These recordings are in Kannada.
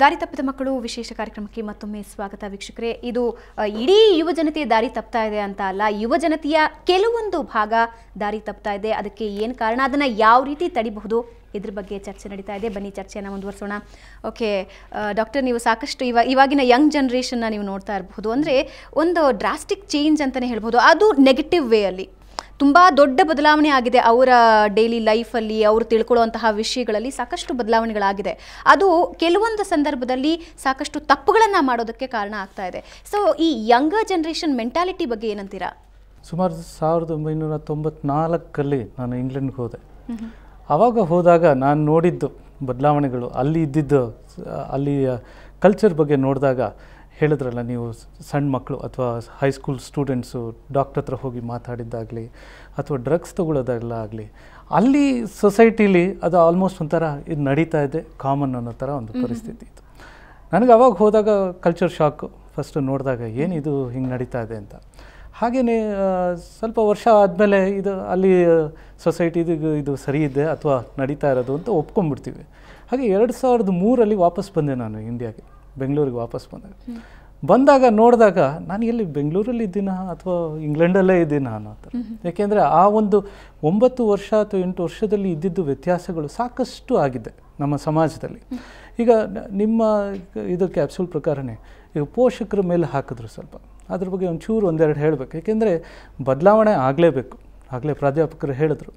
ದಾರಿ ತಪ್ಪಿದ ಮಕ್ಕಳು ವಿಶೇಷ ಕಾರ್ಯಕ್ರಮಕ್ಕೆ ಮತ್ತೊಮ್ಮೆ ಸ್ವಾಗತ ವೀಕ್ಷಕರೇ ಇದು ಇಡೀ ಯುವ ಜನತೆ ದಾರಿ ತಪ್ತಾ ಇದೆ ಅಂತ ಅಲ್ಲ ಯುವ ಜನತೆಯ ಕೆಲವೊಂದು ಭಾಗ ದಾರಿ ತಪ್ತಾ ಇದೆ ಅದಕ್ಕೆ ಏನು ಕಾರಣ ಅದನ್ನು ಯಾವ ರೀತಿ ತಡಿಬಹುದು ಇದ್ರ ಬಗ್ಗೆ ಚರ್ಚೆ ನಡೀತಾ ಇದೆ ಬನ್ನಿ ಚರ್ಚೆಯನ್ನು ಮುಂದುವರಿಸೋಣ ಓಕೆ ಡಾಕ್ಟರ್ ನೀವು ಸಾಕಷ್ಟು ಇವ ಇವಾಗಿನ ಯಂಗ್ ಜನ್ರೇಷನ್ನ ನೀವು ನೋಡ್ತಾ ಇರಬಹುದು ಅಂದರೆ ಒಂದು ಡ್ರಾಸ್ಟಿಕ್ ಚೇಂಜ್ ಅಂತಲೇ ಹೇಳ್ಬೋದು ಅದು ನೆಗೆಟಿವ್ ವೇ ಅಲ್ಲಿ ತುಂಬ ದೊಡ್ಡ ಬದಲಾವಣೆ ಆಗಿದೆ ಅವರ ಡೈಲಿ ಲೈಫಲ್ಲಿ ಅವರು ತಿಳ್ಕೊಳ್ಳುವಂತಹ ವಿಷಯಗಳಲ್ಲಿ ಸಾಕಷ್ಟು ಬದಲಾವಣೆಗಳಾಗಿದೆ ಅದು ಕೆಲವೊಂದು ಸಂದರ್ಭದಲ್ಲಿ ಸಾಕಷ್ಟು ತಪ್ಪುಗಳನ್ನು ಮಾಡೋದಕ್ಕೆ ಕಾರಣ ಆಗ್ತಾ ಇದೆ ಸೊ ಈ ಯಂಗರ್ ಜನ್ರೇಷನ್ ಮೆಂಟಾಲಿಟಿ ಬಗ್ಗೆ ಏನಂತೀರಾ ಸುಮಾರು ಸಾವಿರದ ಒಂಬೈನೂರ ತೊಂಬತ್ನಾಲ್ಕಲ್ಲಿ ನಾನು ಇಂಗ್ಲೆಂಡ್ಗೆ ಹೋದೆ ಆವಾಗ ಹೋದಾಗ ನಾನು ನೋಡಿದ್ದು ಬದಲಾವಣೆಗಳು ಅಲ್ಲಿ ಇದ್ದಿದ್ದು ಅಲ್ಲಿಯ ಕಲ್ಚರ್ ಬಗ್ಗೆ ನೋಡಿದಾಗ ಹೇಳಿದ್ರಲ್ಲ ನೀವು ಸಣ್ಣ ಮಕ್ಕಳು ಅಥವಾ ಹೈಸ್ಕೂಲ್ ಸ್ಟೂಡೆಂಟ್ಸು ಡಾಕ್ಟರ್ ಹತ್ರ ಹೋಗಿ ಮಾತಾಡಿದ್ದಾಗಲಿ ಅಥವಾ ಡ್ರಗ್ಸ್ ತೊಗೊಳ್ಳೋದೆಲ್ಲ ಆಗಲಿ ಅಲ್ಲಿ ಸೊಸೈಟಿಲಿ ಅದು ಆಲ್ಮೋಸ್ಟ್ ಒಂಥರ ಇದು ನಡೀತಾ ಇದೆ ಕಾಮನ್ ಅನ್ನೋ ಥರ ಒಂದು ಪರಿಸ್ಥಿತಿ ಇತ್ತು ನನಗೆ ಅವಾಗ ಹೋದಾಗ ಕಲ್ಚರ್ ಶಾಕು ಫಸ್ಟು ನೋಡಿದಾಗ ಏನಿದು ಹಿಂಗೆ ನಡೀತಾ ಇದೆ ಅಂತ ಹಾಗೆಯೇ ಸ್ವಲ್ಪ ವರ್ಷ ಆದಮೇಲೆ ಇದು ಅಲ್ಲಿ ಸೊಸೈಟಿದು ಇದು ಸರಿ ಇದೆ ಅಥವಾ ನಡೀತಾ ಇರೋದು ಅಂತ ಒಪ್ಕೊಂಡ್ಬಿಡ್ತೀವಿ ಹಾಗೆ ಎರಡು ಸಾವಿರದ ಮೂರಲ್ಲಿ ವಾಪಸ್ ಬಂದೆ ನಾನು ಇಂಡಿಯಾಗೆ ಬೆಂಗಳೂರಿಗೆ ವಾಪಸ್ ಬಂದಾಗ ಬಂದಾಗ ನೋಡಿದಾಗ ನಾನು ಎಲ್ಲಿ ಬೆಂಗಳೂರಲ್ಲಿ ಇದ್ದೀನ ಅಥವಾ ಇಂಗ್ಲೆಂಡಲ್ಲೇ ಇದ್ದೀನ ಅನ್ನೋ ಥರ ಯಾಕೆಂದರೆ ಆ ಒಂದು ಒಂಬತ್ತು ವರ್ಷ ಅಥವಾ ಎಂಟು ವರ್ಷದಲ್ಲಿ ಇದ್ದಿದ್ದು ವ್ಯತ್ಯಾಸಗಳು ಸಾಕಷ್ಟು ಆಗಿದೆ ನಮ್ಮ ಸಮಾಜದಲ್ಲಿ ಈಗ ನಿಮ್ಮ ಇದು ಕ್ಯಾಪ್ಸೂಲ್ ಪ್ರಕಾರನೇ ಈಗ ಪೋಷಕರ ಮೇಲೆ ಹಾಕಿದ್ರು ಸ್ವಲ್ಪ ಅದ್ರ ಬಗ್ಗೆ ಒಂಚೂರು ಒಂದೆರಡು ಹೇಳಬೇಕು ಏಕೆಂದರೆ ಬದಲಾವಣೆ ಆಗಲೇಬೇಕು ಆಗಲೇ ಪ್ರಾಧ್ಯಾಪಕರು ಹೇಳಿದ್ರು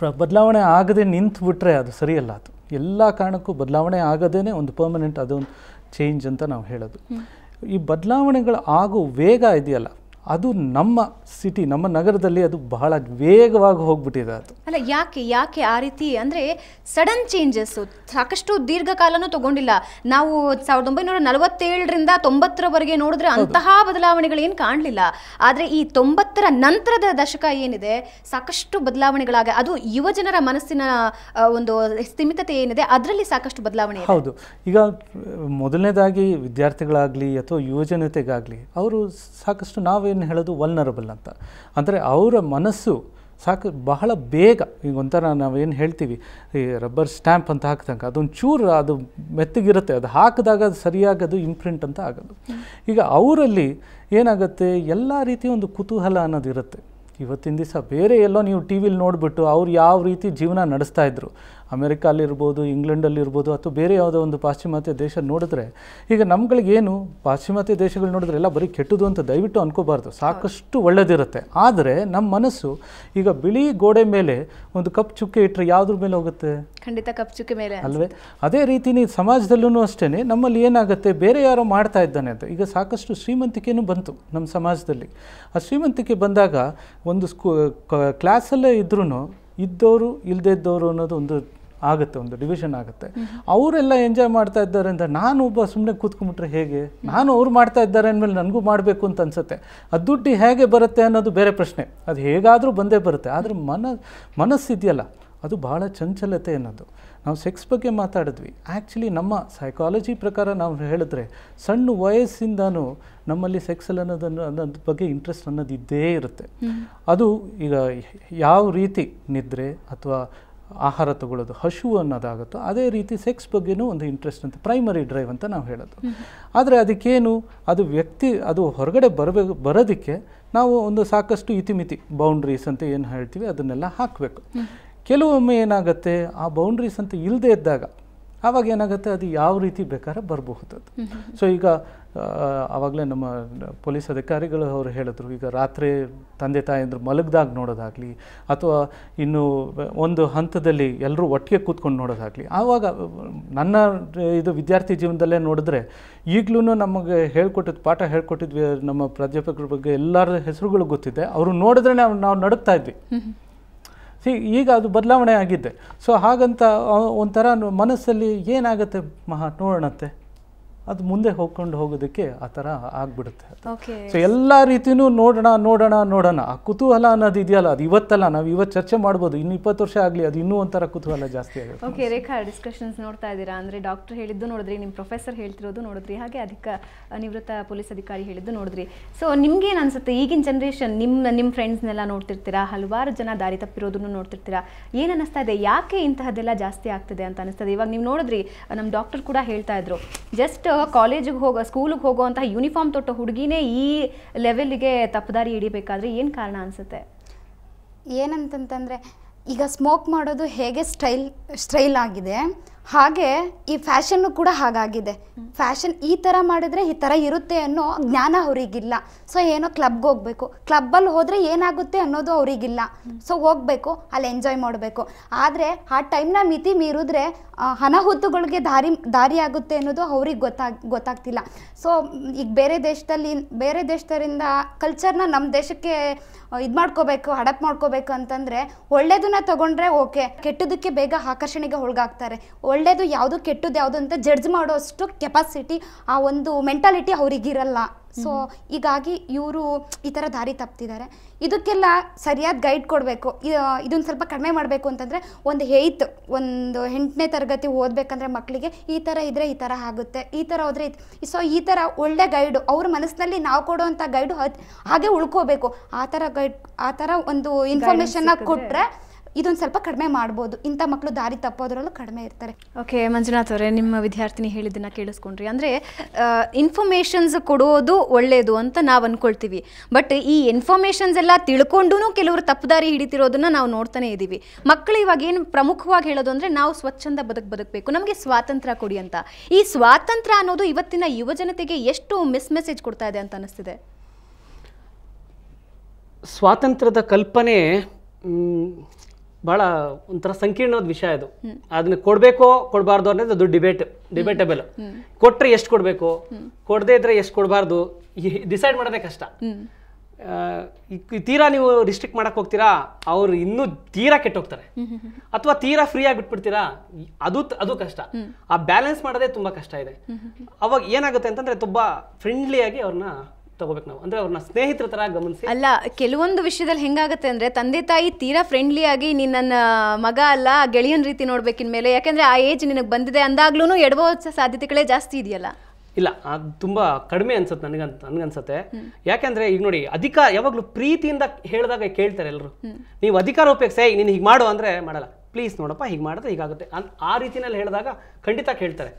ಪ್ರ ಬದಲಾವಣೆ ಆಗದೆ ನಿಂತು ಬಿಟ್ಟರೆ ಅದು ಸರಿಯಲ್ಲ ಅದು ಎಲ್ಲ ಕಾರಣಕ್ಕೂ ಬದಲಾವಣೆ ಆಗದೇ ಒಂದು ಪರ್ಮನೆಂಟ್ ಅದೊಂದು ಚೇಂಜ್ ಅಂತ ನಾವು ಹೇಳೋದು ಈ ಬದಲಾವಣೆಗಳು ಆಗೋ ವೇಗ ಇದೆಯಲ್ಲ ಅದು ನಮ್ಮ ಸಿಟಿ ನಮ್ಮ ನಗರದಲ್ಲಿ ಅದು ಬಹಳ ವೇಗವಾಗಿ ಹೋಗ್ಬಿಟ್ಟಿದೆ ಅದು ಅಲ್ಲ ಯಾಕೆ ಯಾಕೆ ಆ ರೀತಿ ಅಂದರೆ ಸಡನ್ ಚೇಂಜಸ್ ಸಾಕಷ್ಟು ದೀರ್ಘಕಾಲನೂ ತಗೊಂಡಿಲ್ಲ ನಾವು ಸಾವಿರದ ಒಂಬೈನೂರ ನಲವತ್ತೇಳರಿಂದ ತೊಂಬತ್ತರವರೆಗೆ ನೋಡಿದ್ರೆ ಅಂತಹ ಬದಲಾವಣೆಗಳೇನು ಕಾಣಲಿಲ್ಲ ಆದರೆ ಈ ತೊಂಬತ್ತರ ನಂತರದ ದಶಕ ಏನಿದೆ ಸಾಕಷ್ಟು ಬದಲಾವಣೆಗಳಾಗ ಅದು ಯುವಜನರ ಮನಸ್ಸಿನ ಒಂದು ಸ್ಥಿಮಿತತೆ ಏನಿದೆ ಅದರಲ್ಲಿ ಸಾಕಷ್ಟು ಬದಲಾವಣೆ ಹೌದು ಈಗ ಮೊದಲನೇದಾಗಿ ವಿದ್ಯಾರ್ಥಿಗಳಾಗಲಿ ಅಥವಾ ಯುವಜನತೆಗಾಗಲಿ ಅವರು ಸಾಕಷ್ಟು ನಾವೇ ಏನು ಹೇಳೋದು ವಲ್ನರಬಲ್ ಅಂತ ಅಂದರೆ ಅವರ ಮನಸ್ಸು ಸಾಕು ಬಹಳ ಬೇಗ ಈಗ ಒಂಥರ ನಾವೇನು ಹೇಳ್ತೀವಿ ಈ ರಬ್ಬರ್ ಸ್ಟ್ಯಾಂಪ್ ಅಂತ ಹಾಕಿದಂಗೆ ಅದೊಂದು ಚೂರು ಅದು ಮೆತ್ತಗಿರುತ್ತೆ ಅದು ಹಾಕಿದಾಗ ಅದು ಸರಿಯಾಗಿ ಅದು ಇಂಪ್ರಿಂಟ್ ಅಂತ ಆಗೋದು ಈಗ ಅವರಲ್ಲಿ ಏನಾಗುತ್ತೆ ಎಲ್ಲ ರೀತಿಯ ಒಂದು ಕುತೂಹಲ ಇರುತ್ತೆ ಇವತ್ತಿನ ದಿವಸ ಬೇರೆ ಎಲ್ಲೋ ನೀವು ಟಿ ವಿಲಿ ನೋಡಿಬಿಟ್ಟು ಅವ್ರು ಯಾವ ರೀತಿ ಜೀವನ ನಡೆಸ್ತಾ ಇದ್ರು ಅಮೇರಿಕಾಲಿರ್ಬೋದು ಇಂಗ್ಲೆಂಡಲ್ಲಿರ್ಬೋದು ಅಥವಾ ಬೇರೆ ಯಾವುದೋ ಒಂದು ಪಾಶ್ಚಿಮಾತ್ಯ ದೇಶ ನೋಡಿದ್ರೆ ಈಗ ನಮ್ಗಳಿಗೇನು ಪಾಶ್ಚಿಮಾತ್ಯ ದೇಶಗಳು ನೋಡಿದ್ರೆ ಎಲ್ಲ ಬರೀ ಕೆಟ್ಟದು ಅಂತ ದಯವಿಟ್ಟು ಅನ್ಕೋಬಾರ್ದು ಸಾಕಷ್ಟು ಒಳ್ಳೆದಿರುತ್ತೆ ಆದರೆ ನಮ್ಮ ಮನಸ್ಸು ಈಗ ಬಿಳಿ ಗೋಡೆ ಮೇಲೆ ಒಂದು ಕಪ್ ಚುಕ್ಕೆ ಇಟ್ಟರೆ ಯಾವುದ್ರ ಮೇಲೆ ಹೋಗುತ್ತೆ ಖಂಡಿತ ಕಪ್ ಚುಕ್ಕೆ ಮೇಲೆ ಅಲ್ವೇ ಅದೇ ರೀತಿ ನೀವು ಸಮಾಜದಲ್ಲೂ ಅಷ್ಟೇ ನಮ್ಮಲ್ಲಿ ಏನಾಗುತ್ತೆ ಬೇರೆ ಯಾರೋ ಮಾಡ್ತಾ ಇದ್ದಾನೆ ಅಂತ ಈಗ ಸಾಕಷ್ಟು ಶ್ರೀಮಂತಿಕೆನೂ ಬಂತು ನಮ್ಮ ಸಮಾಜದಲ್ಲಿ ಆ ಶ್ರೀಮಂತಿಕೆ ಬಂದಾಗ ಒಂದು ಸ್ಕೂ ಕ್ಲಾಸಲ್ಲೇ ಇದ್ರೂ ಇದ್ದವರು ಇಲ್ಲದೇ ಇದ್ದವರು ಅನ್ನೋದು ಒಂದು ಆಗುತ್ತೆ ಒಂದು ಡಿವಿಷನ್ ಆಗುತ್ತೆ ಅವರೆಲ್ಲ ಎಂಜಾಯ್ ಮಾಡ್ತಾ ಇದ್ದಾರೆ ಅಂತ ನಾನು ಒಬ್ಬ ಸುಮ್ಮನೆ ಕೂತ್ಕೊಂಡ್ಬಿಟ್ರೆ ಹೇಗೆ ನಾನು ಅವ್ರು ಮಾಡ್ತಾ ಇದ್ದಾರೆ ಅಂದಮೇಲೆ ನನಗೂ ಮಾಡಬೇಕು ಅಂತ ಅನ್ಸುತ್ತೆ ಅದು ದುಡ್ಡು ಹೇಗೆ ಬರುತ್ತೆ ಅನ್ನೋದು ಬೇರೆ ಪ್ರಶ್ನೆ ಅದು ಹೇಗಾದರೂ ಬಂದೇ ಬರುತ್ತೆ ಆದರೆ ಮನ ಮನಸ್ಸಿದೆಯಲ್ಲ ಅದು ಭಾಳ ಚಂಚಲತೆ ಅನ್ನೋದು ನಾವು ಸೆಕ್ಸ್ ಬಗ್ಗೆ ಮಾತಾಡಿದ್ವಿ ಆ್ಯಕ್ಚುಲಿ ನಮ್ಮ ಸೈಕಾಲಜಿ ಪ್ರಕಾರ ನಾವು ಹೇಳಿದ್ರೆ ಸಣ್ಣ ವಯಸ್ಸಿಂದನೂ ನಮ್ಮಲ್ಲಿ ಸೆಕ್ಸಲ್ಲಿ ಅನ್ನೋದನ್ನು ಅನ್ನೋದ್ರ ಬಗ್ಗೆ ಇಂಟ್ರೆಸ್ಟ್ ಅನ್ನೋದು ಇದ್ದೇ ಇರುತ್ತೆ ಅದು ಈಗ ಯಾವ ರೀತಿ ನಿದ್ರೆ ಅಥವಾ ಆಹಾರ ತಗೊಳ್ಳೋದು ಹಶು ಅನ್ನೋದಾಗುತ್ತೋ ಅದೇ ರೀತಿ ಸೆಕ್ಸ್ ಬಗ್ಗೆನೂ ಒಂದು ಇಂಟ್ರೆಸ್ಟ್ ಅಂತ ಪ್ರೈಮರಿ ಡ್ರೈವ್ ಅಂತ ನಾವು ಹೇಳೋದು ಆದರೆ ಅದಕ್ಕೇನು ಅದು ವ್ಯಕ್ತಿ ಅದು ಹೊರಗಡೆ ಬರಬೇಕು ಬರೋದಕ್ಕೆ ನಾವು ಒಂದು ಸಾಕಷ್ಟು ಇತಿಮಿತಿ ಬೌಂಡ್ರೀಸ್ ಅಂತ ಏನು ಹೇಳ್ತೀವಿ ಅದನ್ನೆಲ್ಲ ಹಾಕಬೇಕು ಕೆಲವೊಮ್ಮೆ ಏನಾಗುತ್ತೆ ಆ ಬೌಂಡ್ರೀಸ್ ಅಂತ ಇಲ್ಲದೇ ಇದ್ದಾಗ ಆವಾಗ ಏನಾಗುತ್ತೆ ಅದು ಯಾವ ರೀತಿ ಬೇಕಾದ್ರೆ ಬರಬಹುದು ಸೊ ಈಗ ಆವಾಗಲೇ ನಮ್ಮ ಪೊಲೀಸ್ ಅಧಿಕಾರಿಗಳು ಅವರು ಹೇಳಿದ್ರು ಈಗ ರಾತ್ರಿ ತಂದೆ ತಾಯಿಯಂದ್ರು ಮಲಗ್ದಾಗ ನೋಡೋದಾಗಲಿ ಅಥವಾ ಇನ್ನು ಒಂದು ಹಂತದಲ್ಲಿ ಎಲ್ಲರೂ ಒಟ್ಟಿಗೆ ಕೂತ್ಕೊಂಡು ನೋಡೋದಾಗಲಿ ಆವಾಗ ನನ್ನ ಇದು ವಿದ್ಯಾರ್ಥಿ ಜೀವನದಲ್ಲೇ ನೋಡಿದ್ರೆ ಈಗಲೂ ನಮಗೆ ಹೇಳ್ಕೊಟ್ಟಿದ್ ಪಾಠ ಹೇಳ್ಕೊಟ್ಟಿದ್ವಿ ನಮ್ಮ ಪ್ರಾಧ್ಯಾಪಕರ ಬಗ್ಗೆ ಎಲ್ಲರ ಹೆಸರುಗಳು ಗೊತ್ತಿದೆ ಅವರು ನೋಡಿದ್ರೆ ನಾವು ನಾವು ನಡುಗ್ತಾ ಇದ್ವಿ ಸಿ ಈಗ ಅದು ಬದಲಾವಣೆ ಆಗಿದ್ದೆ ಸೊ ಹಾಗಂತ ಒಂಥರ ಮನಸ್ಸಲ್ಲಿ ಏನಾಗುತ್ತೆ ಮಹಾ ನೋಡೋಣತ್ತೆ ಅದು ಮುಂದೆ ಹೋಗ್ಕೊಂಡು ಹೋಗೋದಕ್ಕೆ ಆ ಥರ ಆಗ್ಬಿಡುತ್ತೆ ಸೊ ಎಲ್ಲ ರೀತಿಯೂ ನೋಡೋಣ ನೋಡೋಣ ನೋಡೋಣ ಆ ಕುತೂಹಲ ಅನ್ನೋದು ಇದೆಯಲ್ಲ ಅದು ಇವತ್ತಲ್ಲ ನಾವು ಇವತ್ತು ಚರ್ಚೆ ಮಾಡ್ಬೋದು ಇನ್ನು ಇಪ್ಪತ್ತು ವರ್ಷ ಆಗಲಿ ಅದು ಇನ್ನೂ ಒಂಥರ ಕುತೂಹಲ ಜಾಸ್ತಿ ಆಗುತ್ತೆ ಓಕೆ ರೇಖಾ ಡಿಸ್ಕಷನ್ಸ್ ನೋಡ್ತಾ ಇದ್ದೀರಾ ಅಂದರೆ ಡಾಕ್ಟರ್ ಹೇಳಿದ್ದು ನೋಡಿದ್ರಿ ನಿಮ್ಮ ಪ್ರೊಫೆಸರ್ ಹೇಳ್ತಿರೋದು ನೋಡಿದ್ರಿ ಹಾಗೆ ಅಧಿಕ ನಿವೃತ್ತ ಪೊಲೀಸ್ ಅಧಿಕಾರಿ ಹೇಳಿದ್ದು ನೋಡಿದ್ರಿ ಸೊ ನಿಮ್ಗೇನು ಅನಿಸುತ್ತೆ ಈಗಿನ ಜನ್ರೇಷನ್ ನಿಮ್ಮ ನಿಮ್ಮ ಫ್ರೆಂಡ್ಸ್ನೆಲ್ಲ ನೋಡ್ತಿರ್ತೀರಾ ಹಲವಾರು ಜನ ದಾರಿ ತಪ್ಪಿರೋದನ್ನು ನೋಡ್ತಿರ್ತೀರಾ ಏನು ಅನಿಸ್ತಾ ಇದೆ ಯಾಕೆ ಇಂತಹದ್ದೆಲ್ಲ ಜಾಸ್ತಿ ಆಗ್ತಿದೆ ಅಂತ ಅನಿಸ್ತದೆ ಇವಾಗ ನೀವು ನೋಡಿದ್ರಿ ನಮ್ಮ ಡಾಕ್ಟರ್ ಕೂಡ ಹೇಳ್ತಾ ಇದ್ರು ಜಸ್ಟ್ ಕಾಲೇಜಿಗೆ ಹೋಗೋ ಸ್ಕೂಲಿಗೆ ಹೋಗೋವಂತಹ ಯೂನಿಫಾರ್ಮ್ ತೊಟ್ಟ ಹುಡುಗಿನೇ ಈ ಲೆವೆಲ್ಗೆ ತಪ್ಪದಾರಿ ಹಿಡಿಬೇಕಾದ್ರೆ ಏನು ಕಾರಣ ಅನಿಸುತ್ತೆ ಏನಂತಂತಂದರೆ ಈಗ ಸ್ಮೋಕ್ ಮಾಡೋದು ಹೇಗೆ ಸ್ಟೈಲ್ ಸ್ಟೈಲ್ ಆಗಿದೆ ಹಾಗೆ ಈ ಫ್ಯಾಷನ್ನು ಕೂಡ ಹಾಗಾಗಿದೆ ಫ್ಯಾಷನ್ ಈ ಥರ ಮಾಡಿದರೆ ಈ ಥರ ಇರುತ್ತೆ ಅನ್ನೋ ಜ್ಞಾನ ಅವರಿಗಿಲ್ಲ ಸೊ ಏನೋ ಕ್ಲಬ್ಗೆ ಹೋಗಬೇಕು ಕ್ಲಬ್ಬಲ್ಲಿ ಹೋದರೆ ಏನಾಗುತ್ತೆ ಅನ್ನೋದು ಅವರಿಗಿಲ್ಲ ಸೊ ಹೋಗಬೇಕು ಅಲ್ಲಿ ಎಂಜಾಯ್ ಮಾಡಬೇಕು ಆದರೆ ಆ ಟೈಮ್ನ ಮಿತಿ ಮೀರಿದ್ರೆ ಅನಾಹುತಗಳಿಗೆ ದಾರಿ ದಾರಿಯಾಗುತ್ತೆ ಅನ್ನೋದು ಅವ್ರಿಗೆ ಗೊತ್ತಾಗ ಗೊತ್ತಾಗ್ತಿಲ್ಲ ಸೊ ಈಗ ಬೇರೆ ದೇಶದಲ್ಲಿ ಬೇರೆ ದೇಶದರಿಂದ ಕಲ್ಚರ್ನ ನಮ್ಮ ದೇಶಕ್ಕೆ ಇದು ಮಾಡ್ಕೋಬೇಕು ಹಡಪ್ ಮಾಡ್ಕೋಬೇಕು ಅಂತಂದರೆ ಒಳ್ಳೇದನ್ನ ತೊಗೊಂಡ್ರೆ ಓಕೆ ಕೆಟ್ಟದಕ್ಕೆ ಬೇಗ ಆಕರ್ಷಣೆಗೆ ಒಳಗಾಗ್ತಾರೆ ಒಳ್ಳೇದು ಯಾವುದು ಕೆಟ್ಟದ್ದು ಯಾವುದು ಅಂತ ಜಡ್ಜ್ ಮಾಡೋಷ್ಟು ಕೆಪಾಸಿಟಿ ಆ ಒಂದು ಮೆಂಟಾಲಿಟಿ ಅವ್ರಿಗಿರಲ್ಲ ಸೊ ಹೀಗಾಗಿ ಇವರು ಈ ಥರ ದಾರಿ ತಪ್ತಿದ್ದಾರೆ ಇದಕ್ಕೆಲ್ಲ ಸರಿಯಾದ ಗೈಡ್ ಕೊಡಬೇಕು ಇದೊಂದು ಸ್ವಲ್ಪ ಕಡಿಮೆ ಮಾಡಬೇಕು ಅಂತಂದರೆ ಒಂದು ಏಯ್ತ್ ಒಂದು ಎಂಟನೇ ತರಗತಿ ಓದಬೇಕಂದ್ರೆ ಮಕ್ಕಳಿಗೆ ಈ ಥರ ಇದ್ದರೆ ಈ ಥರ ಆಗುತ್ತೆ ಈ ಥರ ಹೋದರೆ ಸೊ ಈ ಥರ ಒಳ್ಳೆ ಗೈಡು ಅವ್ರ ಮನಸ್ಸಿನಲ್ಲಿ ನಾವು ಕೊಡುವಂಥ ಗೈಡು ಹಾಗೆ ಉಳ್ಕೋಬೇಕು ಆ ಥರ ಗೈಡ್ ಆ ಥರ ಒಂದು ಇನ್ಫಾರ್ಮೇಷನ್ನ ಕೊಟ್ಟರೆ ಇದೊಂದು ಸ್ವಲ್ಪ ಕಡಿಮೆ ಮಾಡ್ಬೋದು ಇಂಥ ಮಕ್ಕಳು ದಾರಿ ತಪ್ಪೋದ್ರಲ್ಲೂ ಕಡಿಮೆ ಇರ್ತಾರೆ ಓಕೆ ಮಂಜುನಾಥ್ ಅವರೇ ನಿಮ್ಮ ವಿದ್ಯಾರ್ಥಿನಿ ಹೇಳಿದ್ದನ್ನು ಕೇಳಿಸ್ಕೊಂಡ್ರಿ ಅಂದರೆ ಇನ್ಫಾರ್ಮೇಷನ್ಸ್ ಕೊಡೋದು ಒಳ್ಳೆಯದು ಅಂತ ನಾವು ಅಂದ್ಕೊಳ್ತೀವಿ ಬಟ್ ಈ ಇನ್ಫಾರ್ಮೇಷನ್ಸ್ ಎಲ್ಲ ತಿಳ್ಕೊಂಡು ಕೆಲವರು ತಪ್ಪುದಾರಿ ಹಿಡಿತಿರೋದನ್ನು ನಾವು ನೋಡ್ತಾನೆ ಇದ್ದೀವಿ ಮಕ್ಕಳು ಇವಾಗ ಏನು ಪ್ರಮುಖವಾಗಿ ಹೇಳೋದು ಅಂದರೆ ನಾವು ಸ್ವಚ್ಛಂದ ಬದುಕು ಬದುಕಬೇಕು ನಮಗೆ ಸ್ವಾತಂತ್ರ್ಯ ಕೊಡಿ ಅಂತ ಈ ಸ್ವಾತಂತ್ರ್ಯ ಅನ್ನೋದು ಇವತ್ತಿನ ಯುವಜನತೆಗೆ ಎಷ್ಟು ಮಿಸ್ ಮೆಸೇಜ್ ಕೊಡ್ತಾ ಇದೆ ಅಂತ ಅನ್ನಿಸ್ತಿದೆ ಸ್ವಾತಂತ್ರ್ಯದ ಕಲ್ಪನೆ ಬಹಳ ಒಂಥರ ಸಂಕೀರ್ಣವಾದ ವಿಷಯ ಅದು ಅದನ್ನ ಕೊಡಬೇಕೋ ಕೊಡಬಾರ್ದು ಅನ್ನೋದು ಅದು ಡಿಬೇಟ್ ಡಿಬೇಟಬಲ್ ಕೊಟ್ರೆ ಎಷ್ಟು ಕೊಡಬೇಕು ಕೊಡದೇ ಇದ್ರೆ ಎಷ್ಟು ಕೊಡಬಾರ್ದು ಡಿಸೈಡ್ ಮಾಡೋದೇ ಕಷ್ಟ ತೀರಾ ನೀವು ರಿಸ್ಟ್ರಿಕ್ಟ್ ಮಾಡಕ್ ಹೋಗ್ತೀರಾ ಅವ್ರು ಇನ್ನೂ ತೀರಾ ಹೋಗ್ತಾರೆ ಅಥವಾ ತೀರಾ ಫ್ರೀ ಆಗಿ ಬಿಟ್ಬಿಡ್ತೀರಾ ಅದು ಅದು ಕಷ್ಟ ಆ ಬ್ಯಾಲೆನ್ಸ್ ಮಾಡೋದೇ ತುಂಬಾ ಕಷ್ಟ ಇದೆ ಅವಾಗ ಏನಾಗುತ್ತೆ ಅಂತಂದ್ರೆ ತುಂಬಾ ಫ್ರೆಂಡ್ಲಿಯಾಗಿ ಅವ್ರನ್ನ ತಗೋಬೇಕು ನಾವು ಅಂದ್ರೆ ಅವ್ರನ್ನ ಸ್ನೇಹಿತರ ತರ ಗಮನಿಸಿ ಅಲ್ಲ ಕೆಲವೊಂದು ವಿಷಯದಲ್ಲಿ ಹೆಂಗಾಗತ್ತೆ ಅಂದ್ರೆ ತಂದೆ ತಾಯಿ ತೀರಾ ಫ್ರೆಂಡ್ಲಿ ಆಗಿ ನಿನ್ನ ಮಗ ಅಲ್ಲ ಗೆಳೆಯನ್ ರೀತಿ ನೋಡ್ಬೇಕಿನ ಮೇಲೆ ಯಾಕಂದ್ರೆ ಆ ಏಜ್ ನಿನಗೆ ಬಂದಿದೆ ಅಂದಾಗ್ಲೂ ಎಡವೋ ಸಾಧ್ಯತೆಗಳೇ ಜಾಸ್ತಿ ಇದೆಯಲ್ಲ ಇಲ್ಲ ಅದು ತುಂಬಾ ಕಡಿಮೆ ಅನ್ಸುತ್ತೆ ನನಗೆ ನನಗನ್ಸುತ್ತೆ ಯಾಕೆಂದ್ರೆ ಈಗ ನೋಡಿ ಅಧಿಕಾರ ಯಾವಾಗ್ಲೂ ಪ್ರೀತಿಯಿಂದ ಹೇಳಿದಾಗ ಕೇಳ್ತಾರೆ ಎಲ್ಲರೂ ನೀವು ಅಧಿಕಾರ ಉಪಯೋಗಿಸಿ ನೀನು ಹೀಗೆ ಮಾಡು ಅಂದ್ರೆ ಮಾಡಲ್ಲ ಪ್ಲೀಸ್ ನೋಡಪ್ಪ ಹೀಗೆ ಮಾಡಿದ್ರೆ ಹೀಗಾಗುತ್ತೆ ಅನ್ ಆ ರೀತಿನಲ್ಲಿ ಹೇಳಿದಾಗ ಖಂಡಿತ ಕೇಳ್ತಾರೆ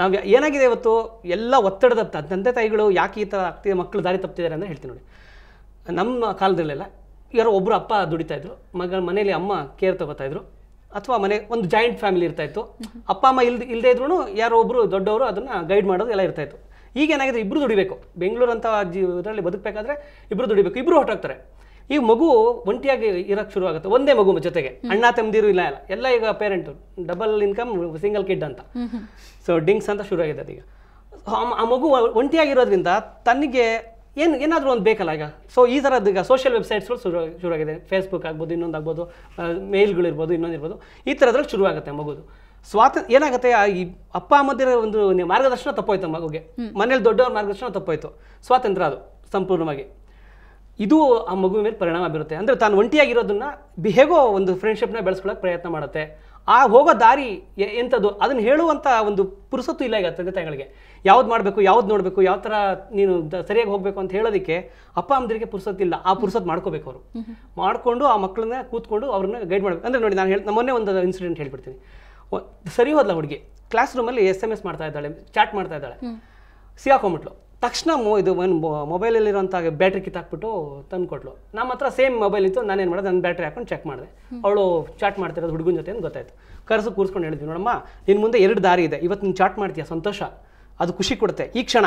ನಾವು ಏನಾಗಿದೆ ಇವತ್ತು ಎಲ್ಲ ಒತ್ತಡದ ತಂದೆ ತಾಯಿಗಳು ಯಾಕೆ ಈ ಥರ ಆಗ್ತಿದೆ ಮಕ್ಕಳು ದಾರಿ ತಪ್ತಿದ್ದಾರೆ ಅಂತ ಹೇಳ್ತೀನಿ ನೋಡಿ ನಮ್ಮ ಕಾಲದಲ್ಲೆಲ್ಲ ಯಾರೋ ಒಬ್ಬರು ಅಪ್ಪ ದುಡಿತಾಯಿದ್ರು ಮಗ ಮನೇಲಿ ಅಮ್ಮ ಕೇರ್ ತಗೋತಾಯಿದ್ರು ಅಥವಾ ಮನೆ ಒಂದು ಜಾಯಿಂಟ್ ಫ್ಯಾಮಿಲಿ ಇರ್ತಾಯಿತ್ತು ಅಪ್ಪ ಅಮ್ಮ ಇಲ್ದ ಇಲ್ಲದೇ ಇದ್ರು ಯಾರೋ ಒಬ್ಬರು ದೊಡ್ಡವರು ಅದನ್ನು ಗೈಡ್ ಮಾಡೋದು ಎಲ್ಲ ಇರ್ತಾಯಿತ್ತು ಈಗ ಏನಾಗಿದೆ ಇಬ್ಬರು ದುಡಿಬೇಕು ಬೆಂಗಳೂರಂಥ ಇದರಲ್ಲಿ ಬದುಕಬೇಕಾದ್ರೆ ಇಬ್ಬರು ದುಡಿಬೇಕು ಇಬ್ಬರು ಹೊಟ್ಟೋಗ್ತಾರೆ ಈ ಮಗು ಒಂಟಿಯಾಗಿ ಇರಕ್ಕೆ ಶುರು ಆಗುತ್ತೆ ಒಂದೇ ಮಗು ಜೊತೆಗೆ ಅಣ್ಣ ತಮ್ಮದಿರು ಇಲ್ಲ ಇಲ್ಲ ಎಲ್ಲ ಈಗ parent double income single kid ಅಂತ ಸೊ ಡಿಂಗ್ಸ್ ಅಂತ ಶುರು ಆಗಿದೆ ಅದೀಗ ಆ ಮಗು ಒಂಟಿಯಾಗಿರೋದ್ರಿಂದ ತನಗೆ ಏನು ಏನಾದರೂ ಒಂದು ಬೇಕಲ್ಲ ಈಗ ಸೊ ಈ ಥರದ್ದು ಈಗ ಸೋಷಿಯಲ್ ವೆಬ್ಸೈಟ್ಸ್ಗಳು ಶುರು ಶುರುವಾಗಿದೆ ಫೇಸ್ಬುಕ್ ಆಗ್ಬೋದು ಇನ್ನೊಂದು ಆಗ್ಬೋದು ಮೇಲ್ಗಳಿರ್ಬೋದು ಇನ್ನೊಂದು ಇರ್ಬೋದು ಈ ಥರದ್ರಲ್ಲಿ ಶುರುವಾಗುತ್ತೆ ಮಗುದು ಸ್ವಾತ ಏನಾಗುತ್ತೆ ಈ ಅಪ್ಪ ಅಮ್ಮದಿರ ಒಂದು ಮಾರ್ಗದರ್ಶನ ತಪ್ಪೋಯ್ತು ಮಗುಗೆ ಮನೇಲಿ ದೊಡ್ಡವ್ರ ಮಾರ್ಗದರ್ಶನ ತಪ್ಪೋಯ್ತು ಸ್ವಾತಂತ್ರ್ಯ ಅದು ಸಂಪೂರ್ಣವಾಗಿ ಇದು ಆ ಮಗುವಿನ ಮೇಲೆ ಪರಿಣಾಮ ಬೀರುತ್ತೆ ಅಂದರೆ ತಾನು ಒಂಟಿಯಾಗಿರೋದನ್ನ ಹೇಗೋ ಒಂದು ಫ್ರೆಂಡ್ಶಿಪ್ನ ಬೆಳೆಸ್ಕೊಳ್ಳೋಕೆ ಪ್ರಯತ್ನ ಮಾಡುತ್ತೆ ಆ ಹೋಗೋ ದಾರಿ ಎಂಥದ್ದು ಅದನ್ನು ಹೇಳುವಂಥ ಒಂದು ಪುರುಸತ್ತು ಇಲ್ಲ ಈಗ ತಂದೆ ತಾಯಿಗಳಿಗೆ ಯಾವ್ದು ಮಾಡಬೇಕು ಯಾವ್ದು ನೋಡಬೇಕು ಯಾವ ಥರ ನೀನು ಸರಿಯಾಗಿ ಹೋಗಬೇಕು ಅಂತ ಹೇಳೋದಕ್ಕೆ ಅಪ್ಪ ಅಮ್ಮದಿರಿಗೆ ಇಲ್ಲ ಆ ಪುರುಸತ್ತು ಮಾಡ್ಕೋಬೇಕು ಅವರು ಮಾಡಿಕೊಂಡು ಆ ಮಕ್ಕಳನ್ನ ಕೂತ್ಕೊಂಡು ಅವ್ರನ್ನ ಗೈಡ್ ಮಾಡಬೇಕು ಅಂದರೆ ನೋಡಿ ನಾನು ಹೇಳಿ ನಮ್ಮನ್ನೇ ಒಂದು ಇನ್ಸಿಡೆಂಟ್ ಹೇಳ್ಕೊಡ್ತೀನಿ ಸರಿ ಹೋದಲ್ಲ ಹುಡುಗಿ ಕ್ಲಾಸ್ ರೂಮಲ್ಲಿ ಎಸ್ ಎಮ್ ಎಸ್ ಮಾಡ್ತಾ ಇದ್ದಾಳೆ ಚಾಟ್ ಮಾಡ್ತಾ ಇದ್ದಾಳೆ ಸಿಗಾಕೊಂಬಿಟ್ಲು ತಕ್ಷಣ ಮೊ ಇದು ಒಂದು ಮೊಬೈಲಲ್ಲಿರೋಂಥ ಬ್ಯಾಟ್ರಿ ಕಿತ್ತಾಕ್ಬಿಟ್ಟು ತಂದು ಕೊಟ್ಲು ನಮ್ಮ ಹತ್ರ ಸೇಮ್ ಮೊಬೈಲ್ ಇತ್ತು ನಾನು ಏನು ಮಾಡಿದೆ ನನ್ನ ಬ್ಯಾಟ್ರಿ ಹಾಕೊಂಡು ಚೆಕ್ ಮಾಡಿದೆ ಅವಳು ಚಾಟ್ ಮಾಡ್ತಿರೋದು ಹುಡುಗನ ಜೊತೆ ಅಂತ ಗೊತ್ತಾಯಿತು ಕರೆಸು ಕೂರಿಸ್ಕೊಂಡು ಹೇಳಿದ್ವಿ ನೋಡಮ್ಮ ನಿನ್ನ ಮುಂದೆ ಎರಡು ದಾರಿ ಇದೆ ಇವತ್ತು ನೀನು ಚಾಟ್ ಮಾಡ್ತೀಯ ಸಂತೋಷ ಅದು ಖುಷಿ ಕೊಡುತ್ತೆ ಈ ಕ್ಷಣ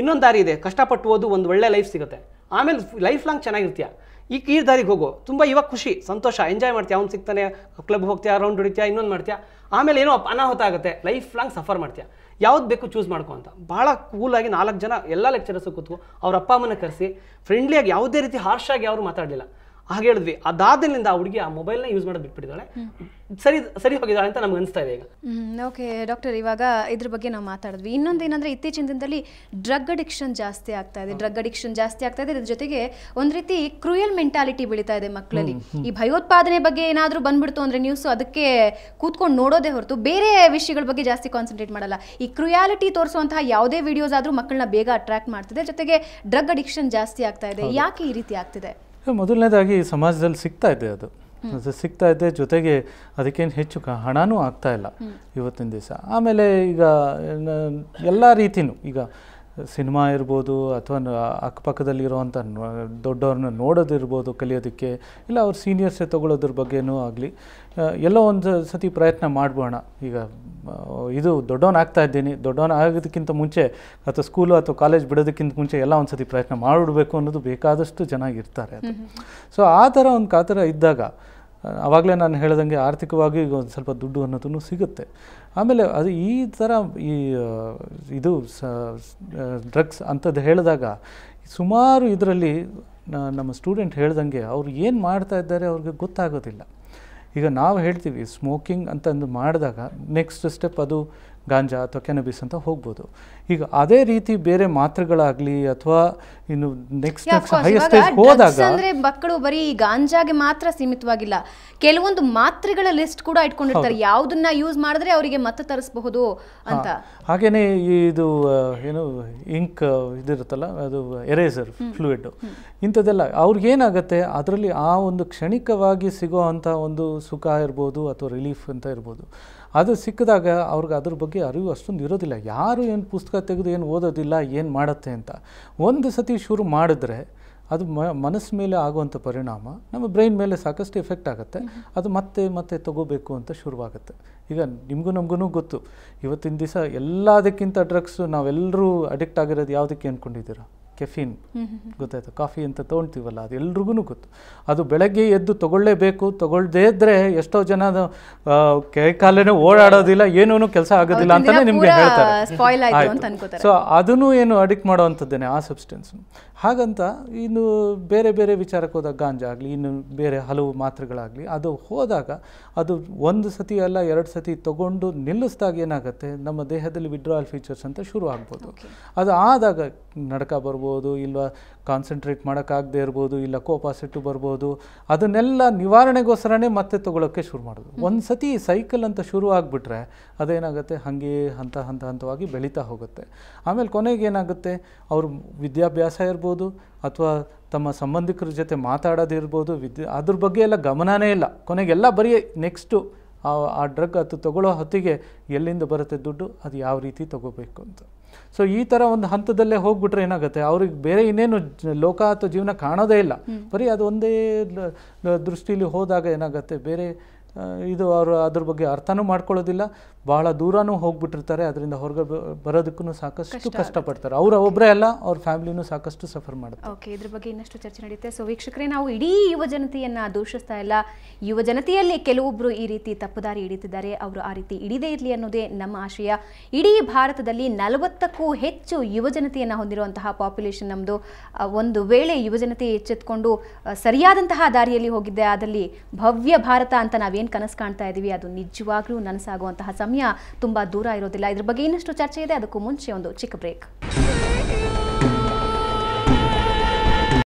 ಇನ್ನೊಂದು ದಾರಿ ಇದೆ ಕಷ್ಟಪಟ್ಟು ಓದು ಒಂದು ಒಳ್ಳೆ ಲೈಫ್ ಸಿಗುತ್ತೆ ಆಮೇಲೆ ಲೈಫ್ ಲಾಂಗ್ ಚೆನ್ನಾಗಿರ್ತೀಯ ಈ ಕೀರ್ ದಾರಿಗೆ ಹೋಗು ತುಂಬ ಇವಾಗ ಖುಷಿ ಸಂತೋಷ ಎಂಜಾಯ್ ಮಾಡ್ತೀಯ ಅವ್ನು ಸಿಗ್ತಾನೆ ಕ್ಲಬ್ ಹೋಗ್ತೀಯಾ ರೌಂಡ್ ಹೊಡಿತೀಯ ಇನ್ನೊಂದು ಮಾಡ್ತೀಯಾ ಆಮೇಲೆ ಏನೋ ಅನಾಹುತ ಆಗುತ್ತೆ ಲೈಫ್ ಲಾಂಗ್ ಸಫರ್ ಮಾಡ್ತೀಯಾ ಯಾವ್ದು ಬೇಕು ಚೂಸ್ ಮಾಡ್ಕೊ ಅಂತ ಭಾಳ ಕೂಲಾಗಿ ನಾಲ್ಕು ಜನ ಎಲ್ಲ ಲೆಕ್ಚರರ್ಸು ಕೂತ್ಕೊ ಅವ್ರ ಅಪ್ಪ ಅಮ್ಮನ ಕರೆಸಿ ಫ್ರೆಂಡ್ಲಿಯಾಗಿ ಯಾವುದೇ ರೀತಿ ಹಾರ್ಷಾಗಿ ಅವರು ಮಾತಾಡಲಿಲ್ಲ ಹಾಗೆ ಹೇಳಿದ್ವಿ ಅದಾದ್ರಿಂದ ಆ ಹುಡುಗಿ ಆ ಮೊಬೈಲ್ನ ಯೂಸ್ ಮಾಡೋದು ಬಿಟ್ಬಿಟ್ಟಿದ್ದಾಳೆ ಸರಿ ಸರಿ ಹೋಗಿದ್ದಾಳೆ ಅಂತ ನಮ್ಗೆ ಅನಿಸ್ತಾ ಇದೆ ಈಗ ಓಕೆ ಡಾಕ್ಟರ್ ಇವಾಗ ಇದ್ರ ಬಗ್ಗೆ ನಾವು ಮಾತಾಡಿದ್ವಿ ಇನ್ನೊಂದು ಏನಂದ್ರೆ ಇತ್ತೀಚಿನ ದಿನದಲ್ಲಿ ಡ್ರಗ್ ಅಡಿಕ್ಷನ್ ಜಾಸ್ತಿ ಆಗ್ತಾ ಇದೆ ಡ್ರಗ್ ಅಡಿಕ್ಷನ್ ಜಾಸ್ತಿ ಆಗ್ತಾ ಇದೆ ಇದ್ರ ಜೊತೆಗೆ ಒಂದ್ ರೀತಿ ಕ್ರೂಯಲ್ ಮೆಂಟಾಲಿಟಿ ಬೆಳೀತಾ ಇದೆ ಮಕ್ಕಳಲ್ಲಿ ಈ ಭಯೋತ್ಪಾದನೆ ಬಗ್ಗೆ ಏನಾದರೂ ಬಂದ್ಬಿಡ್ತು ಅಂದ್ರೆ ನ್ಯೂಸ್ ಅದಕ್ಕೆ ಕೂತ್ಕೊಂಡು ನೋಡೋದೇ ಹೊರತು ಬೇರೆ ವಿಷಯಗಳ ಬಗ್ಗೆ ಜಾಸ್ತಿ ಕಾನ್ಸಂಟ್ರೇಟ್ ಮಾಡಲ್ಲ ಈ ಕ್ರೂಯಾಲಿಟಿ ತೋರಿಸುವಂತಹ ಯಾವುದೇ ವಿಡಿಯೋಸ್ ಆದ್ರೂ ಮಕ್ಕಳನ್ನ ಬೇಗ ಅಟ್ರಾಕ್ಟ್ ಮಾಡ್ತಿದೆ ಜೊತೆಗೆ ಡ್ರಗ್ ಅಡಿಕ್ಷನ್ ಜಾಸ್ತಿ ಆಗ್ತಾ ಇದೆ ಯಾಕೆ ಈ ರೀತಿ ಆಗ್ತಿದೆ ಮೊದಲನೇದಾಗಿ ಸಮಾಜದಲ್ಲಿ ಸಿಗ್ತಾ ಇದೆ ಅದು ಅದು ಸಿಗ್ತಾ ಇದೆ ಜೊತೆಗೆ ಅದಕ್ಕೇನು ಹೆಚ್ಚು ಹಣನೂ ಆಗ್ತಾ ಇಲ್ಲ ಇವತ್ತಿನ ದಿವಸ ಆಮೇಲೆ ಈಗ ಎಲ್ಲ ರೀತಿಯೂ ಈಗ ಸಿನಿಮಾ ಇರ್ಬೋದು ಅಥವಾ ಅಕ್ಕಪಕ್ಕದಲ್ಲಿರೋವಂಥ ದೊಡ್ಡವ್ರನ್ನ ನೋಡೋದಿರ್ಬೋದು ಕಲಿಯೋದಕ್ಕೆ ಇಲ್ಲ ಅವ್ರ ಸೀನಿಯರ್ಸೇ ತೊಗೊಳೋದ್ರ ಬಗ್ಗೆನೂ ಆಗಲಿ ಎಲ್ಲ ಒಂದು ಸತಿ ಪ್ರಯತ್ನ ಮಾಡ್ಬೋಣ ಈಗ ಇದು ಆಗ್ತಾ ಇದ್ದೀನಿ ದೊಡ್ಡವನ ಆಗೋದಕ್ಕಿಂತ ಮುಂಚೆ ಅಥವಾ ಸ್ಕೂಲು ಅಥವಾ ಕಾಲೇಜ್ ಬಿಡೋದಕ್ಕಿಂತ ಮುಂಚೆ ಎಲ್ಲ ಒಂದು ಸತಿ ಪ್ರಯತ್ನ ಮಾಡಿಬಿಡ್ಬೇಕು ಅನ್ನೋದು ಬೇಕಾದಷ್ಟು ಜನ ಇರ್ತಾರೆ ಅದು ಸೊ ಆ ಥರ ಒಂದು ಕಾತರ ಇದ್ದಾಗ ಆವಾಗಲೇ ನಾನು ಹೇಳಿದಂಗೆ ಆರ್ಥಿಕವಾಗಿ ಒಂದು ಸ್ವಲ್ಪ ದುಡ್ಡು ಅನ್ನೋದನ್ನು ಸಿಗುತ್ತೆ ಆಮೇಲೆ ಅದು ಈ ಥರ ಈ ಇದು ಸ ಡ್ರಗ್ಸ್ ಅಂಥದ್ದು ಹೇಳಿದಾಗ ಸುಮಾರು ಇದರಲ್ಲಿ ನಮ್ಮ ಸ್ಟೂಡೆಂಟ್ ಹೇಳ್ದಂಗೆ ಅವ್ರು ಏನು ಮಾಡ್ತಾ ಇದ್ದಾರೆ ಅವ್ರಿಗೆ ಗೊತ್ತಾಗೋದಿಲ್ಲ ಈಗ ನಾವು ಹೇಳ್ತೀವಿ ಸ್ಮೋಕಿಂಗ್ ಅಂತಂದು ಮಾಡಿದಾಗ ನೆಕ್ಸ್ಟ್ ಸ್ಟೆಪ್ ಅದು ಗಾಂಜಾ ಅಥವಾ ಕೆನಬಿಸ್ ಅಂತ ಹೋಗ್ಬೋದು ಈಗ ಅದೇ ರೀತಿ ಬೇರೆ ಮಾತ್ರೆಗಳಾಗಲಿ ಅಥವಾ ಇನ್ನು ನೆಕ್ಸ್ಟ್ ನೆಕ್ಸ್ಟ್ ಹೋದಾಗ ಅಂದ್ರೆ ಮಕ್ಕಳು ಬರೀ ಗಾಂಜಾಗೆ ಮಾತ್ರ ಸೀಮಿತವಾಗಿಲ್ಲ ಕೆಲವೊಂದು ಮಾತ್ರೆಗಳ ಲಿಸ್ಟ್ ಕೂಡ ಇಟ್ಕೊಂಡಿರ್ತಾರೆ ಯಾವುದನ್ನ ಯೂಸ್ ಮಾಡಿದ್ರೆ ಅವರಿಗೆ ಮತ್ತೆ ತರಿಸಬಹುದು ಅಂತ ಹಾಗೇನೆ ಇದು ಏನು ಇಂಕ್ ಇದಿರುತ್ತಲ್ಲ ಅದು ಎರೇಸರ್ ಫ್ಲೂಯಿಡ್ ಇಂಥದ್ದೆಲ್ಲ ಏನಾಗುತ್ತೆ ಅದರಲ್ಲಿ ಆ ಒಂದು ಕ್ಷಣಿಕವಾಗಿ ಸಿಗೋ ಅಂತ ಒಂದು ಸುಖ ಇರ್ಬೋದು ಅಥವಾ ರಿಲೀಫ್ ಅಂತ ಇರ್ಬೋದು ಅದು ಸಿಕ್ಕಿದಾಗ ಅವ್ರಿಗೆ ಅದ್ರ ಬಗ್ಗೆ ಅರಿವು ಅಷ್ಟೊಂದು ಇರೋದಿಲ್ಲ ಯಾರು ಏನು ಪುಸ್ತಕ ತೆಗೆದು ಏನು ಓದೋದಿಲ್ಲ ಏನು ಮಾಡುತ್ತೆ ಅಂತ ಒಂದು ಸತಿ ಶುರು ಮಾಡಿದ್ರೆ ಅದು ಮ ಮನಸ್ಸು ಮೇಲೆ ಆಗುವಂಥ ಪರಿಣಾಮ ನಮ್ಮ ಬ್ರೈನ್ ಮೇಲೆ ಸಾಕಷ್ಟು ಎಫೆಕ್ಟ್ ಆಗುತ್ತೆ ಅದು ಮತ್ತೆ ಮತ್ತೆ ತಗೋಬೇಕು ಅಂತ ಶುರುವಾಗುತ್ತೆ ಈಗ ನಿಮಗೂ ನಮಗೂ ಗೊತ್ತು ಇವತ್ತಿನ ದಿವಸ ಎಲ್ಲದಕ್ಕಿಂತ ಡ್ರಗ್ಸು ನಾವೆಲ್ಲರೂ ಅಡಿಕ್ಟ್ ಆಗಿರೋದು ಯಾವುದಕ್ಕೆ ಅಂದ್ಕೊಂಡಿದ್ದೀರಾ ಕೆಫಿನ್ ಗೊತ್ತಾಯ್ತು ಕಾಫಿ ಅಂತ ತೊಗೊಳ್ತೀವಲ್ಲ ಅದು ಎಲ್ರಿಗೂ ಗೊತ್ತು ಅದು ಬೆಳಗ್ಗೆ ಎದ್ದು ತೊಗೊಳ್ಳೇಬೇಕು ತೊಗೊಳ್ದೇ ಇದ್ರೆ ಎಷ್ಟೋ ಜನ ಅದು ಕೈ ಕಾಲೇನೆ ಓಡಾಡೋದಿಲ್ಲ ಏನೂ ಕೆಲಸ ಆಗೋದಿಲ್ಲ ಅಂತಲೇ ನಿಮಗೆ ಹೇಳ್ತಾರೆ ಸೊ ಅದನ್ನು ಏನು ಅಡಿಕ್ಟ್ ಮಾಡೋವಂಥದ್ದೇನೆ ಆ ಸಬ್ಸ್ಟೆನ್ಸ್ ಹಾಗಂತ ಇನ್ನು ಬೇರೆ ಬೇರೆ ವಿಚಾರಕ್ಕೆ ಹೋದಾಗ ಗಾಂಜಾ ಆಗಲಿ ಇನ್ನು ಬೇರೆ ಹಲವು ಮಾತ್ರೆಗಳಾಗಲಿ ಅದು ಹೋದಾಗ ಅದು ಒಂದು ಸತಿ ಅಲ್ಲ ಎರಡು ಸತಿ ತಗೊಂಡು ನಿಲ್ಲಿಸಿದಾಗ ಏನಾಗುತ್ತೆ ನಮ್ಮ ದೇಹದಲ್ಲಿ ವಿಡ್ರಾಯಲ್ ಫೀಚರ್ಸ್ ಅಂತ ಶುರು ಆಗ್ಬೋದು ಅದು ಆದಾಗ ನಡ್ಕ ಬರ್ಬೋದು ಇಲ್ವಾ ಕಾನ್ಸಂಟ್ರೇಟ್ ಮಾಡೋಕ್ಕಾಗದೇ ಇರ್ಬೋದು ಇಲ್ಲ ಕೋಪಾಸಿಟ್ಟು ಬರ್ಬೋದು ಅದನ್ನೆಲ್ಲ ನಿವಾರಣೆಗೋಸ್ಕರನೇ ಮತ್ತೆ ತಗೊಳ್ಳೋಕ್ಕೆ ಶುರು ಮಾಡೋದು ಒಂದು ಸತಿ ಸೈಕಲ್ ಅಂತ ಶುರು ಆಗಿಬಿಟ್ರೆ ಅದೇನಾಗುತ್ತೆ ಹಾಗೆ ಹಂತ ಹಂತ ಹಂತವಾಗಿ ಬೆಳೀತಾ ಹೋಗುತ್ತೆ ಆಮೇಲೆ ಕೊನೆಗೆ ಏನಾಗುತ್ತೆ ಅವರು ವಿದ್ಯಾಭ್ಯಾಸ ಇರ್ಬೋದು ಅಥವಾ ತಮ್ಮ ಸಂಬಂಧಿಕರ ಜೊತೆ ಮಾತಾಡೋದಿರ್ಬೋದು ವಿದ್ಯ ಅದ್ರ ಬಗ್ಗೆ ಎಲ್ಲ ಗಮನವೇ ಇಲ್ಲ ಕೊನೆಗೆಲ್ಲ ಬರೀ ನೆಕ್ಸ್ಟು ಆ ಡ್ರಗ್ ಅದು ತಗೊಳ್ಳೋ ಹೊತ್ತಿಗೆ ಎಲ್ಲಿಂದ ಬರುತ್ತೆ ದುಡ್ಡು ಅದು ಯಾವ ರೀತಿ ತಗೋಬೇಕು ಅಂತ ಸೊ ಈ ಥರ ಒಂದು ಹಂತದಲ್ಲೇ ಹೋಗ್ಬಿಟ್ರೆ ಏನಾಗುತ್ತೆ ಅವ್ರಿಗೆ ಬೇರೆ ಇನ್ನೇನು ಲೋಕ ಅಥವಾ ಜೀವನ ಕಾಣೋದೇ ಇಲ್ಲ ಬರೀ ಅದು ಒಂದೇ ದೃಷ್ಟಿಲಿ ಹೋದಾಗ ಏನಾಗುತ್ತೆ ಬೇರೆ ಇದು ಅವರು ಅದ್ರ ಬಗ್ಗೆ ಅರ್ಥನೂ ಮಾಡ್ಕೊಳ್ಳೋದಿಲ್ಲ ಭಾಳ ದೂರನೂ ಹೋಗ್ಬಿಟ್ಟಿರ್ತಾರೆ ಅದರಿಂದ ಹೊರಗೆ ಬರೋದಕ್ಕೂ ಸಾಕಷ್ಟು ಕಷ್ಟಪಡ್ತಾರೆ ಅವರ ಒಬ್ಬರೇ ಅಲ್ಲ ಅವ್ರ ಫ್ಯಾಮಿಲಿನೂ ಸಾಕಷ್ಟು ಸಫರ್ ಮಾಡ್ತಾರೆ ಓಕೆ ಇದ್ರ ಬಗ್ಗೆ ಇನ್ನಷ್ಟು ಚರ್ಚೆ ನಡೆಯುತ್ತೆ ಸೊ ವೀಕ್ಷಕರೇ ನಾವು ಇಡೀ ಯುವ ಜನತೆಯನ್ನು ದೂಷಿಸ್ತಾ ಇಲ್ಲ ಯುವ ಜನತೆಯಲ್ಲಿ ಕೆಲವೊಬ್ಬರು ಈ ರೀತಿ ತಪ್ಪುದಾರಿ ಹಿಡಿತಿದ್ದಾರೆ ಅವರು ಆ ರೀತಿ ಹಿಡಿದೇ ಇರಲಿ ಅನ್ನೋದೇ ನಮ್ಮ ಆಶಯ ಇಡೀ ಭಾರತದಲ್ಲಿ ನಲವತ್ತಕ್ಕೂ ಹೆಚ್ಚು ಯುವ ಜನತೆಯನ್ನು ಹೊಂದಿರುವಂತಹ ಪಾಪ್ಯುಲೇಷನ್ ನಮ್ಮದು ಒಂದು ವೇಳೆ ಯುವ ಜನತೆ ಎಚ್ಚೆತ್ಕೊಂಡು ಸರಿಯಾದಂತಹ ದಾರಿಯಲ್ಲಿ ಹೋಗಿದ್ದೆ ಅದರಲ್ಲಿ ಭವ್ಯ ಭಾರತ ಅಂತ ನಾವೇನು ಕನಸು ಕಾಣ್ತಾ ಇದ್ದೀವಿ ಅದು ನಿಜವಾಗ್ಲೂ ನನಸಾಗುವಂತಹ ಸಮಯ ಸಮಯ ತುಂಬಾ ದೂರ ಇರೋದಿಲ್ಲ ಇದ್ರ ಬಗ್ಗೆ ಇನ್ನಷ್ಟು ಚರ್ಚೆ ಇದೆ ಅದಕ್ಕೂ ಮುಂಚೆ ಒಂದು ಚಿಕ್ಕ ಬ್ರೇಕ್